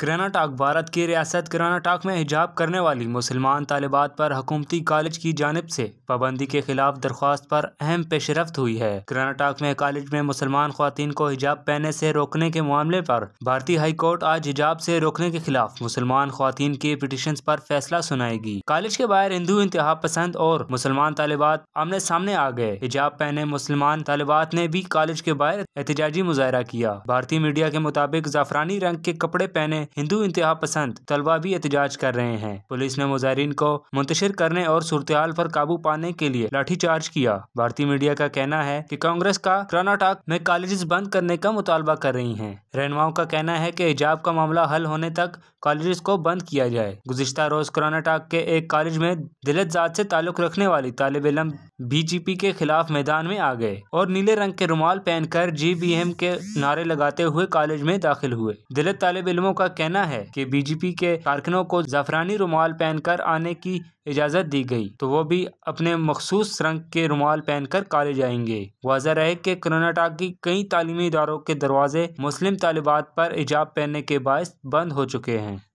कर्नाटक भारत की रियासत कर्नाटक में हिजाब करने वाली मुसलमान तालिबात पर हकूमती कॉलेज की जानब से पाबंदी के खिलाफ दरख्वास्त पर अहम पेशरफ हुई है कर्नाटक में कॉलेज में मुसलमान खुवान को हिजाब पहनने से रोकने के मामले पर भारतीय हाईकोर्ट आज हिजाब से रोकने के खिलाफ मुसलमान खुतिन के पिटिशन पर फैसला सुनाएगी कॉलेज के बाहर हिंदू इंतहा पसंद और मुसलमान तालिबात आमने सामने आ गए हिजाब पहने मुसलमान तालिबात ने भी कॉलेज के बाहर एहतजाजी मुजाहरा किया भारतीय मीडिया के मुताबिक जाफरानी रंग के कपड़े पहने हिंदू इंतहा पसंद तलबा भी एहतजाज कर रहे हैं पुलिस ने मुजाहरीन को मुंतशिर करने और सूरतहाल पर काबू पाने के लिए लाठीचार्ज किया भारतीय मीडिया का कहना है की कांग्रेस का कर्नाटक में कॉलेज बंद करने का मुतालबा कर रही है रहनुमाओं का कहना है की हिजाब का मामला हल होने तक कॉलेज को बंद किया जाए गुजशत रोज कर्नाटक के एक कॉलेज में दिलत जात से ताल्लुक रखने वाली तालब इलम बीजेपी के खिलाफ मैदान में आ गए और नीले रंग के रुमाल पहनकर जीबीएम के नारे लगाते हुए कॉलेज में दाखिल हुए दिलत तालब इलमों का कहना है कि बीजेपी के कारकुनों को जाफरानी रुमाल पहनकर आने की इजाज़त दी गई तो वो भी अपने मखसूस रंग के रुमाल पहनकर काले जाएंगे वाजह रहे कि कर्नाटक की कई तालीमी इदारों के दरवाजे मुस्लिम तालिबात पर हिजाब पहनने के बायस बंद हो चुके हैं